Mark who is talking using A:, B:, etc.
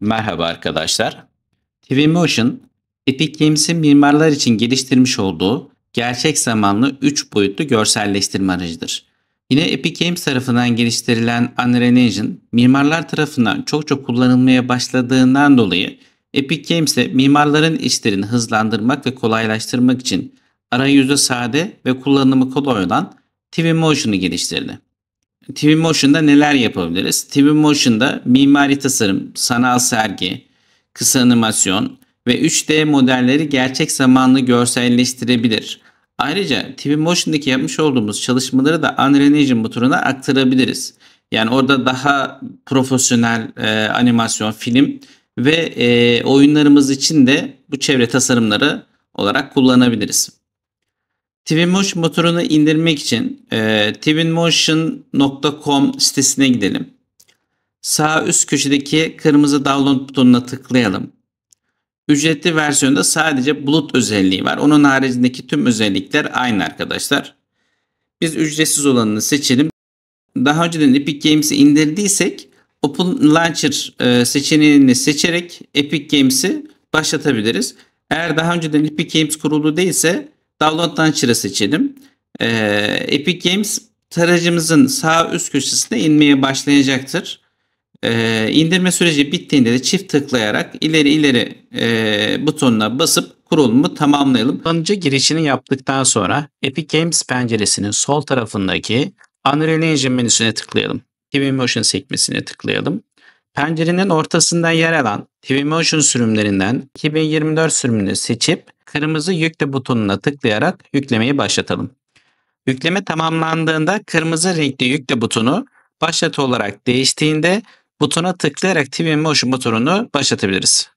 A: Merhaba arkadaşlar. Twinmotion, Epic Games'in mimarlar için geliştirmiş olduğu gerçek zamanlı 3 boyutlu görselleştirme aracıdır. Yine Epic Games tarafından geliştirilen Unreal Engine, mimarlar tarafından çok çok kullanılmaya başladığından dolayı Epic Games'e mimarların işlerini hızlandırmak ve kolaylaştırmak için arayüzü sade ve kullanımı kolay olan TV Motion'u geliştirdi. TV Motion'da neler yapabiliriz? TV Motion'da mimari tasarım, sanal sergi, kısa animasyon ve 3D modelleri gerçek zamanlı görselleştirebilir. Ayrıca TV Motion'daki yapmış olduğumuz çalışmaları da Unreal Engine motoruna aktarabiliriz. Yani orada daha profesyonel e, animasyon, film ve e, oyunlarımız için de bu çevre tasarımları olarak kullanabiliriz. Twinmotion motorunu indirmek için e, twinmotion.com sitesine gidelim. Sağ üst köşedeki kırmızı download butonuna tıklayalım. Ücretli versiyonda sadece bulut özelliği var. Onun haricindeki tüm özellikler aynı arkadaşlar. Biz ücretsiz olanını seçelim. Daha önceden Epic Games'i indirdiysek Open Launcher e, seçeneğini seçerek Epic Games'i başlatabiliriz. Eğer daha önceden Epic Games kurulu değilse Download'dan çıra seçelim. E, Epic Games tarayıcımızın sağ üst köşesine inmeye başlayacaktır. E, indirme süreci bittiğinde de çift tıklayarak ileri ileri e, butonuna basıp kurulumu tamamlayalım. Kullanıcı girişini yaptıktan sonra Epic Games penceresinin sol tarafındaki Unreal Engine menüsüne tıklayalım. TV Motion sekmesine tıklayalım. Pencerenin ortasından yer alan TV Motion sürümlerinden 2024 sürümünü seçip kırmızı yükle butonuna tıklayarak yüklemeyi başlatalım. Yükleme tamamlandığında kırmızı renkli yükle butonu başlat olarak değiştiğinde butona tıklayarak TV Motion butonunu başlatabiliriz.